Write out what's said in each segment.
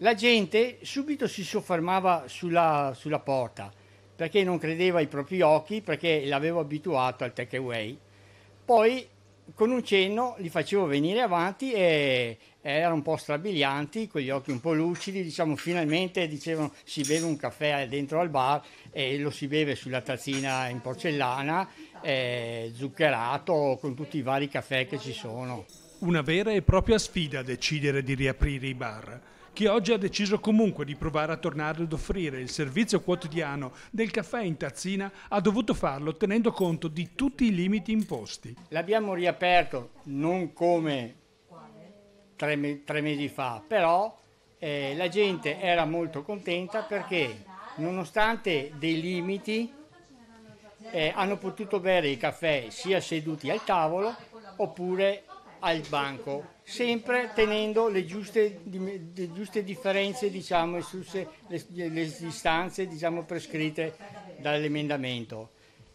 La gente subito si soffermava sulla, sulla porta perché non credeva ai propri occhi, perché l'avevo abituato al take away Poi con un cenno li facevo venire avanti e erano un po' strabilianti, con gli occhi un po' lucidi, diciamo finalmente dicevano si beve un caffè dentro al bar e lo si beve sulla tazzina in porcellana, eh, zuccherato con tutti i vari caffè che ci sono. Una vera e propria sfida decidere di riaprire i bar che oggi ha deciso comunque di provare a tornare ad offrire il servizio quotidiano del caffè in tazzina ha dovuto farlo tenendo conto di tutti i limiti imposti. L'abbiamo riaperto non come tre, tre mesi fa, però eh, la gente era molto contenta perché nonostante dei limiti eh, hanno potuto bere il caffè sia seduti al tavolo oppure al banco, sempre tenendo le giuste, le giuste differenze diciamo, e le, le distanze diciamo, prescritte dall'emendamento.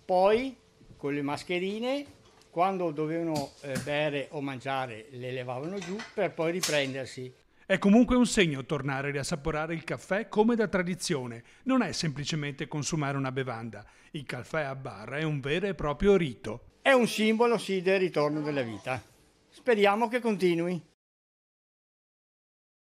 Poi con le mascherine, quando dovevano eh, bere o mangiare, le levavano giù per poi riprendersi. È comunque un segno tornare a riassaporare il caffè come da tradizione. Non è semplicemente consumare una bevanda. Il caffè a barra è un vero e proprio rito. È un simbolo, sì, del ritorno della vita. Speriamo che continui.